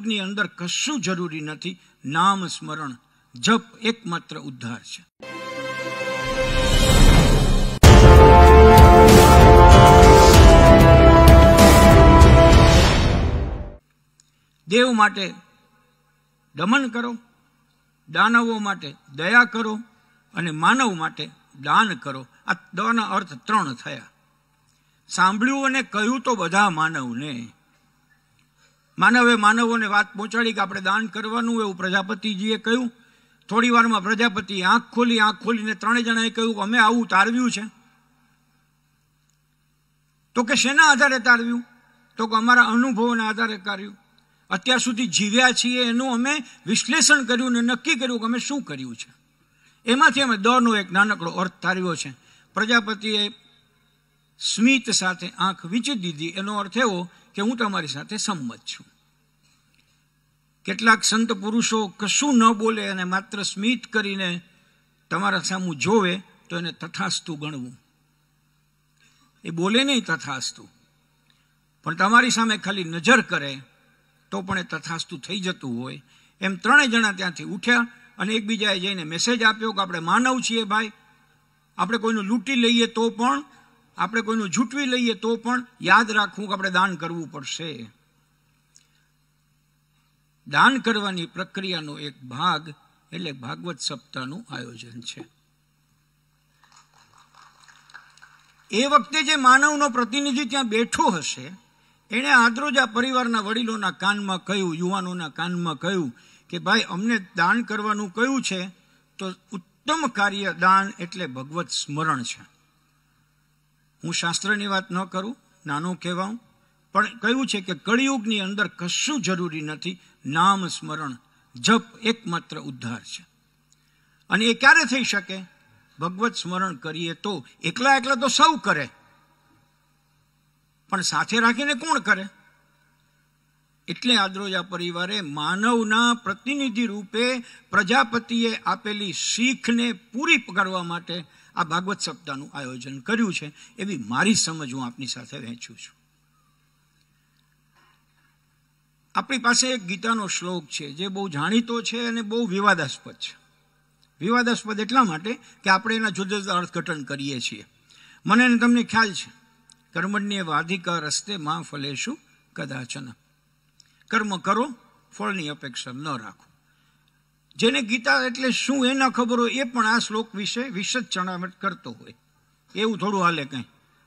યોગની અંદર કશું જરૂરી નથી નામ સ્મરણ જપ એકમાત્ર ઉદ્ધાર છે દેવ માટે દમન કરો દાનવો માટે દયા કરો અને માનવ માટે દાન કરો આ દના અર્થ ત્રણ થયા સાંભળ્યું અને કહ્યું તો બધા માનવને માનવે માનવોને વાત પહોંચાડી કે આપણે દાન કરવાનું એવું પ્રજાપતિજીએ કહ્યું થોડી વારમાં પ્રજાપતિએ આંખ ખોલી આંખ ખોલીને ત્રણે જણાએ કહ્યું અમે આવું તારવ્યું છે તો કે શેના આધારે તારવ્યું તો કે અમારા અનુભવોના આધારે કર્યું અત્યાર સુધી જીવ્યા છીએ એનું અમે વિશ્લેષણ કર્યું ને નક્કી કર્યું કે અમે શું કર્યું છે એમાંથી અમે દનો એક નાનકડો અર્થ તારવ્યો છે પ્રજાપતિએ સ્મિત સાથે આંખ વીંચી દીધી એનો અર્થ એવો કે હું તમારી સાથે સંમત છું કેટલાક સંત પુરુષો કશું ન બોલે અને માત્ર સ્મિત કરીને તમારા સામું જોવે તો એને તથાસ્તુ ગણવું એ બોલે નહીં તથાસ્તુ પણ તમારી સામે ખાલી નજર કરે તો પણ એ તથાસ્તુ થઈ જતું હોય એમ ત્રણેય જણા ત્યાંથી ઉઠ્યા અને એકબીજાએ જઈને મેસેજ આપ્યો કે આપણે માનવ છીએ ભાઈ આપણે કોઈનું લૂંટી લઈએ તો પણ આપણે કોઈનું જૂટવી લઈએ તો પણ યાદ રાખવું કે આપણે દાન કરવું પડશે દાન કરવાની પ્રક્રિયાનો એક ભાગ એટલે ભાગવત સપ્તાહનું આયોજન છે એ વખતે જે માનવનો પ્રતિનિધિ ત્યાં બેઠો હશે એણે આદરોજ આ પરિવારના વડીલોના કાનમાં કહ્યું યુવાનોના કાનમાં કહ્યું કે ભાઈ અમને દાન કરવાનું કયું છે તો ઉત્તમ કાર્ય દાન એટલે ભગવત સ્મરણ છે હું શાસ્ત્રની વાત ન કરું નાનું કહેવાઉં પણ કહ્યું છે કે કળિયુગની અંદર કશું જરૂરી નથી નામ સ્મરણ જપ એકમાત્ર ઉદ્ધાર છે અને એ ક્યારે થઈ શકે ભગવત સ્મરણ કરીએ તો એકલા એકલા તો સૌ કરે પણ સાથે રાખીને કોણ કરે એટલે આદ્રોજા પરિવારે માનવના પ્રતિનિધિ રૂપે પ્રજાપતિએ આપેલી શીખને પૂરી કરવા માટે આ ભાગવત સપ્તાહનું આયોજન કર્યું છે એવી મારી સમજ હું આપની સાથે વહેંચું છું આપણી પાસે એક ગીતાનો શ્લોક છે જે બહુ જાણીતો છે અને બહુ વિવાદાસ્પદ છે વિવાદાસ્પદ એટલા માટે કે આપણે એના જુદા જુદા અર્થઘટન કરીએ છીએ મને તમને ખ્યાલ છે કર્મણ્ય વાધિકા રસ્તે માં ફલેશું કદાચન કર્મ કરો ફળની અપેક્ષા ન રાખો જેને ગીતા એટલે શું એના ખબર હોય એ પણ આ શ્લોક વિશે વિશદ ચણાવટ કરતો હોય એવું થોડું હાલે કંઈ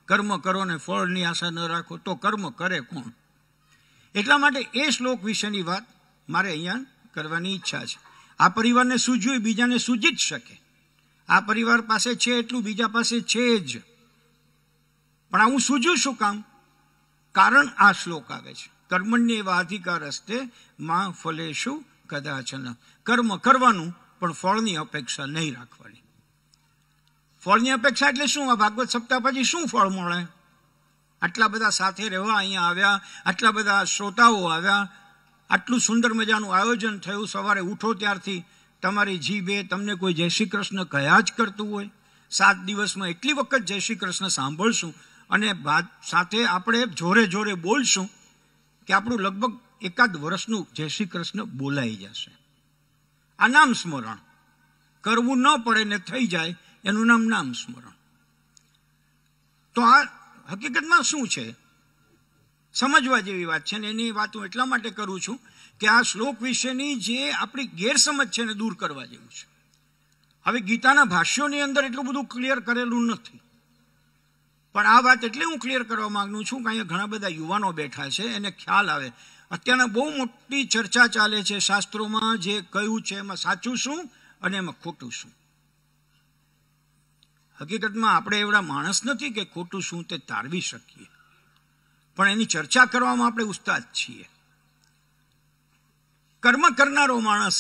કર્મ કરો ને ફળની આશા ન રાખો તો કર્મ કરે કોણ એટલા માટે એ શ્લોક વિશેની વાત મારે અહીંયા કરવાની ઈચ્છા છે આ પરિવારને સૂજ્યું બીજાને સૂજી જ શકે આ પરિવાર પાસે છે એટલું બીજા પાસે છે જ પણ હું સૂજું શું કામ કારણ આ શ્લોક આવે છે કર્મણ્ય એવા અધિકાર હસ્તે માં ફલેશું કદાચ કર્મ કરવાનું પણ ફળની અપેક્ષા નહીં રાખવાની ફળની અપેક્ષા એટલે શું આ ભાગવત સપ્તાહ પછી શું ફળ મળે આટલા બધા સાથે રહેવા અહીંયા આવ્યા આટલા બધા શ્રોતાઓ આવ્યા આટલું સુંદર મજાનું આયોજન થયું સવારે ઉઠો ત્યારથી તમારી જીભે તમને કોઈ જય શ્રી કૃષ્ણ કયા જ કરતું હોય સાત દિવસમાં એટલી વખત જય શ્રી કૃષ્ણ સાંભળશું અને સાથે આપણે જોરે જોરે બોલશું કે આપણું લગભગ એકાદ વર્ષનું જય શ્રી કૃષ્ણ બોલાઈ જશે આ નામ સ્મરણ કરવું ન પડે ને થઈ જાય એનું નામ નામ સ્મરણ તો આ હકીકતમાં શું છે સમજવા જેવી વાત છે ને એની વાત હું એટલા માટે કરું છું કે આ શ્લોક વિશેની જે આપણી ગેરસમજ છે એને દૂર કરવા જેવું છે હવે ગીતાના ભાષ્યોની અંદર એટલું બધું ક્લિયર કરેલું નથી પણ આ વાત એટલે હું ક્લિયર કરવા માગું છું કે અહીંયા ઘણા બધા યુવાનો બેઠા છે એને ખ્યાલ આવે અત્યારના બહુ મોટી ચર્ચા ચાલે છે શાસ્ત્રોમાં જે કયું છે એમાં સાચું શું અને એમાં ખોટું શું હકીકતમાં આપણે એવડા માણસ નથી કે ખોટું શું તે તારવી શકીએ પણ એની ચર્ચા કરવામાં આપણે ઉસ્તાદ છીએ કર્મ કરનારો માણસ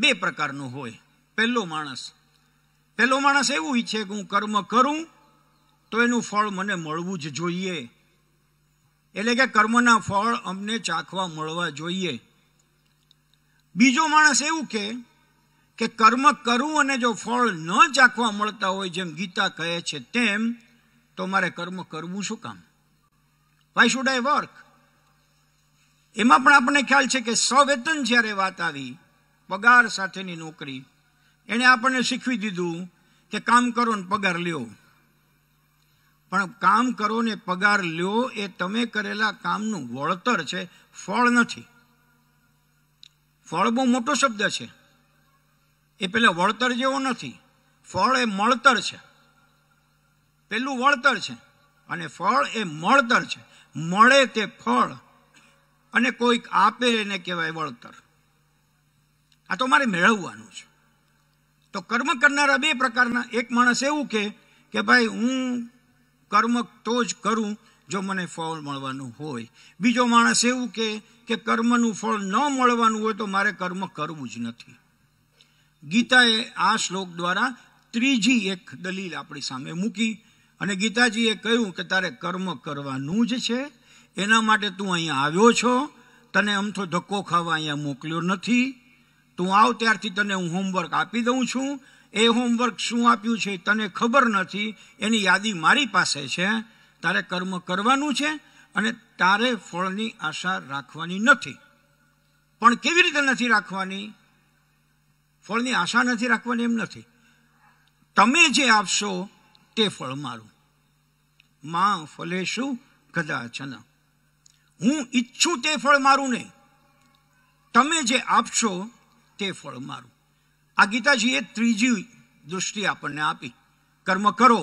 બે પ્રકારનો હોય પહેલો માણસ પહેલો માણસ એવું ઈચ્છે કે હું કર્મ કરું તો એનું ફળ મને મળવું જ જોઈએ એટલે કે કર્મના ફળ અમને ચાખવા મળવા જોઈએ બીજો માણસ એવું કે કર્મ કરું અને જો ફળ ન ચાખવા મળતા હોય જેમ ગીતા કહે છે તેમ તો મારે કર્મ કરવું શું કામ વાય શુડ આઈ વર્ક એમાં પણ આપણને ખ્યાલ છે કે સવેતન જ્યારે વાત આવી પગાર સાથેની નોકરી એણે આપણને શીખવી દીધું કે કામ કરો ને પગાર લ્યો પણ કામ કરો ને પગાર લ્યો એ તમે કરેલા કામનું વળતર છે ફળ નથી ફળ બહુ મોટો શબ્દ છે એ પેલા વળતર જેવો નથી ફળ એ મળતર છે પેલું વળતર છે અને ફળ એ મળતર છે મળે તે ફળ અને કોઈક આપે એને કહેવાય વળતર આ તો મારે મેળવવાનું છે તો કર્મ કરનારા બે પ્રકારના એક માણસ એવું કે કે ભાઈ હું કર્મ તો જ કરું જો મને ફળ મળવાનું હોય બીજો માણસ એવું કહે કે કર્મનું ફળ ન મળવાનું હોય તો મારે કર્મ કરવું જ નથી ગીતાએ આ શ્લોક દ્વારા ત્રીજી એક દલીલ આપણી સામે મૂકી અને ગીતાજીએ કહ્યું કે તારે કર્મ કરવાનું જ છે એના માટે તું અહીંયા આવ્યો છો તને આમ તો ધક્કો ખાવા અહીંયા મોકલ્યો નથી તું આવ ત્યારથી તને હું હોમવર્ક આપી દઉં છું એ હોમવર્ક શું આપ્યું છે તને ખબર નથી એની યાદી મારી પાસે છે તારે કર્મ કરવાનું છે અને તારે ફળની આશા રાખવાની નથી પણ કેવી રીતે નથી રાખવાની ફળની આશા નથી રાખવાની એમ નથી તમે જે આપશો તે ફળ મારું માં ફલેશું કદાચન હું ઈચ્છું તે ફળ મારું નહીં તમે જે આપશો તે ફળ મારું આ ગીતાજીએ ત્રીજી દૃષ્ટિ આપણને આપી કર્મ કરો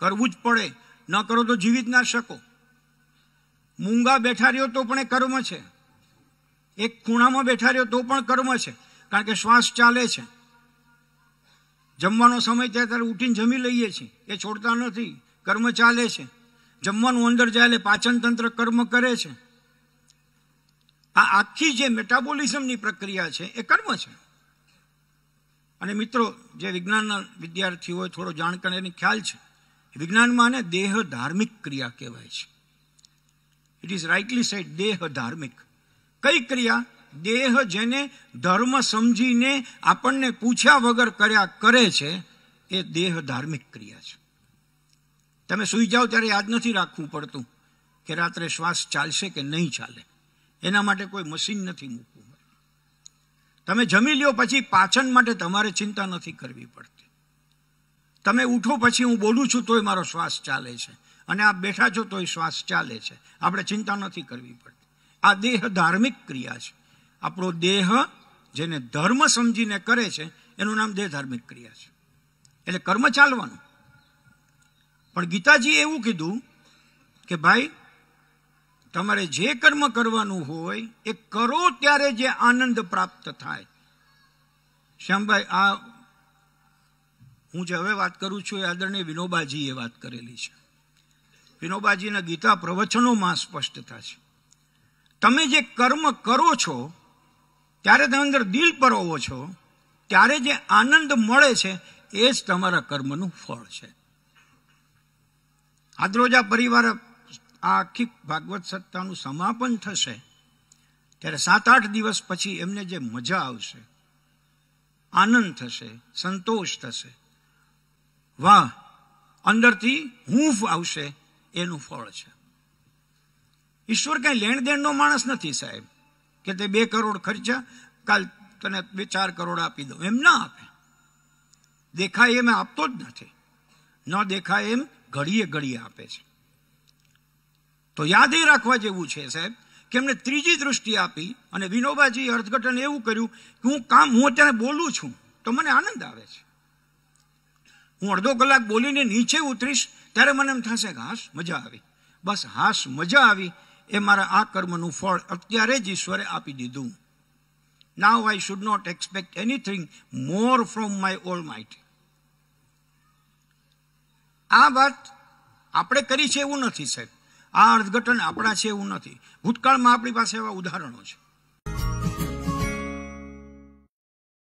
કરવું જ પડે ન કરો તો જીવી ના શકો મૂંગા બેઠા રહ્યો તો પણ એ કર્મ છે એક ખૂણામાં બેઠા રહ્યો તો પણ કર્મ છે કારણ કે શ્વાસ ચાલે છે જમવાનો સમય ત્યાં ત્યારે ઉઠીને જમી લઈએ છીએ એ છોડતા નથી કર્મ ચાલે છે જમવાનું અંદર જાય એટલે પાચન તંત્ર કર્મ કરે છે આ આખી જે મેટાબોલિઝમની પ્રક્રિયા છે એ કર્મ છે અને મિત્રો જે વિજ્ઞાનના વિદ્યાર્થીઓ થોડો જાણકાર એને ખ્યાલ છે વિજ્ઞાનમાં આને દેહ ધાર્મિક ક્રિયા કહેવાય છે ઇટ ઇઝ રાઇટલી સેટ દેહ ધાર્મિક કઈ ક્રિયા દેહ જેને ધર્મ સમજીને આપણને પૂછ્યા વગર કર્યા કરે છે એ દેહ ધાર્મિક ક્રિયા છે તમે સુઈ જાઓ ત્યારે યાદ નથી રાખવું પડતું કે રાત્રે શ્વાસ ચાલશે કે નહીં ચાલે એના માટે કોઈ મશીન નથી મૂકવું તમે જમી લ્યો પછી પાચન માટે તમારે ચિંતા નથી કરવી પડતી તમે ઉઠો પછી હું બોલું છું તોય મારો શ્વાસ ચાલે છે અને આ બેઠા છો તોય શ્વાસ ચાલે છે આપણે ચિંતા નથી કરવી પડતી આ દેહ ધાર્મિક ક્રિયા છે આપણો દેહ જેને ધર્મ સમજીને કરે છે એનું નામ દેહ ધાર્મિક ક્રિયા છે એટલે કર્મ ચાલવાનું પણ ગીતાજીએ એવું કીધું કે ભાઈ તમારે જે કર્મ કરવાનું હોય એ કરો ત્યારે જે આનંદ પ્રાપ્ત થાય શ્યામભાઈ આ હું જે હવે વાત કરું છું એ આદરણીય વિનોબાજીએ વાત કરેલી છે વિનોબાજીના ગીતા પ્રવચનોમાં સ્પષ્ટ થાય છે તમે જે કર્મ કરો છો ત્યારે તમે અંદર દિલ પરોવો છો ત્યારે જે આનંદ મળે છે એ જ તમારા કર્મનું ફળ છે આદરોજા પરિવાર આ આખી ભાગવત સત્તાનું સમાપન થશે ત્યારે સાત આઠ દિવસ પછી એમને જે મજા આવશે આનંદ થશે સંતોષ થશે વાહ અંદરથી હુંફ આવશે એનું ફળ છે ઈશ્વર કાંઈ લેણ દેણનો માણસ નથી સાહેબ કે તે બે કરોડ ખર્ચા કાલ તને બે ચાર કરોડ આપી દઉં એમ ના આપે દેખાય એમ આપતો જ નથી ન દેખાય એમ ઘડીએ ઘડીએ આપે છે તો યાદ રાખવા જેવું છે સાહેબ કે એમણે ત્રીજી દૃષ્ટિ આપી અને વિનોબાજી અર્થઘટન એવું કર્યું કે હું કામ હું અત્યારે બોલું છું તો મને આનંદ આવે છે હું અડધો કલાક બોલીને નીચે ઉતરીશ ત્યારે મને એમ થશે કે હાશ મજા આવી બસ હાશ મજા આવી એ મારા આ કર્મનું ફળ અત્યારે જ ઈશ્વરે આપી દીધું now I should not expect anything more from my almighty આ વાત આપણે કરી છે એવું નથી સાહેબ આ અર્થઘટન આપણા છે એવું નથી ભૂતકાળમાં આપણી પાસે એવા ઉદાહરણો છે